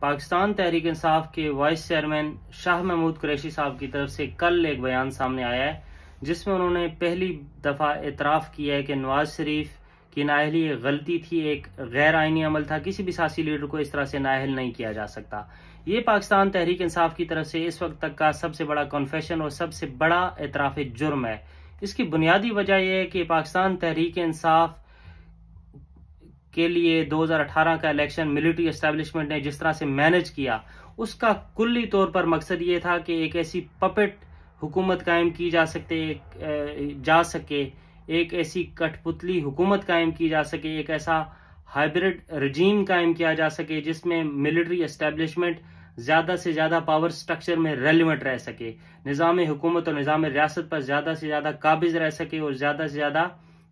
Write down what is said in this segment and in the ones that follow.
पाकिस्तान तहरीक इंसाफ के vice chairman Shah Mahmood Qureshi साहब की तरफ से कल एक बयान सामने आया है जिसमें उन्होंने पहली दफ़ा एतराफ़ किया है कि नवाज शरीफ की नाहली एक गलती थी एक गैर आइनी अमल था किसी भी सियासी लीडर को इस तरह से नाहल नहीं किया जा सकता ये पाकिस्तान तहरीक इंसाफ की तरफ से इस वक्त तक का सबसे बड़ा कॉन्फेशन और सबसे बड़ा एतराफ़ जुर्म है इसकी बुनियादी वजह यह है कि पाकिस्तान तहरीक इंसाफ के लिए 2018 का इलेक्शन मिलिट्री एस्टेब्लिशमेंट ने जिस तरह से मैनेज किया उसका कुल्ली तौर पर मकसद ये था कि एक ऐसी पपेट हुकूमत कायम की जा सकते जा सके एक ऐसी कठपुतली हुकूमत कायम की जा सके एक ऐसा हाइब्रिड रजीम कायम किया जा सके जिसमें मिलिट्री एस्टेब्लिशमेंट ज़्यादा से ज़्यादा पावर स्ट्रक्चर में रेलिवेंट रह सके निज़ाम हुकूमत और निज़ाम रियासत पर ज़्यादा से ज़्यादा काबिज रह सके और ज़्यादा से ज़्यादा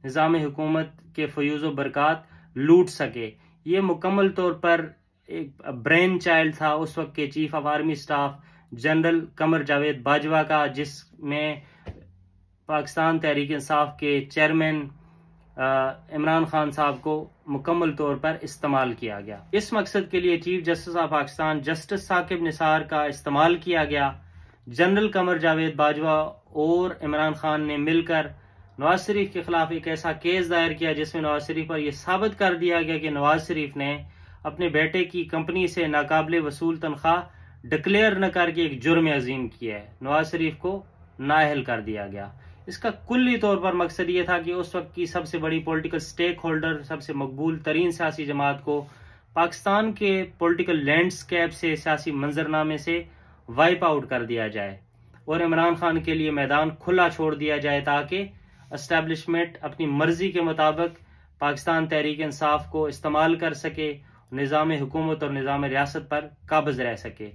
निज़ाम हुकूमत के फ्यूज़ बरक़ात लूट सके ये मुकम्मल तौर पर एक ब्रेन चाइल्ड था उस वक्त के chief of army staff general Qamar Javed Bajwa का जिसमें पाकिस्तान तहरीक इंसाफ के चेयरमैन इमरान खान साहब को मुकम्मल तौर पर इस्तेमाल किया गया इस मकसद के लिए chief justice of Pakistan justice Saqib Nisar का इस्तेमाल किया गया जनरल कमर जावेद बाजवा और इमरान खान ने मिलकर नवाज शरीफ के खिलाफ एक ऐसा केस दायर किया जिसमें नवाज शरीफ पर यह साबित कर दिया गया कि नवाज शरीफ ने अपने बेटे की कंपनी से नाकबले वसूल तनख्वाह डिक्लेयर न करके एक जुर्म अजीम किया है नवाज शरीफ को नाहल कर दिया गया इसका कुल्ली तौर पर मकसद ये था कि उस वक्त की सबसे बड़ी पॉलिटिकल स्टेक होल्डर सबसे मकबूल तरीन सियासी जमात को पाकिस्तान के पॉलिटिकल लैंडस्केप से सियासी मंजरनामे से वाइप आउट कर दिया जाए और इमरान खान के लिए मैदान खुला छोड़ दिया जाए ताकि इस्टेबलिशमेंट अपनी मर्जी के मुताबिक पाकिस्तान तहरीक इंसाफ को इस्तेमाल कर सके निज़ाम हुकूमत और निज़ाम रियासत पर काबज रह सके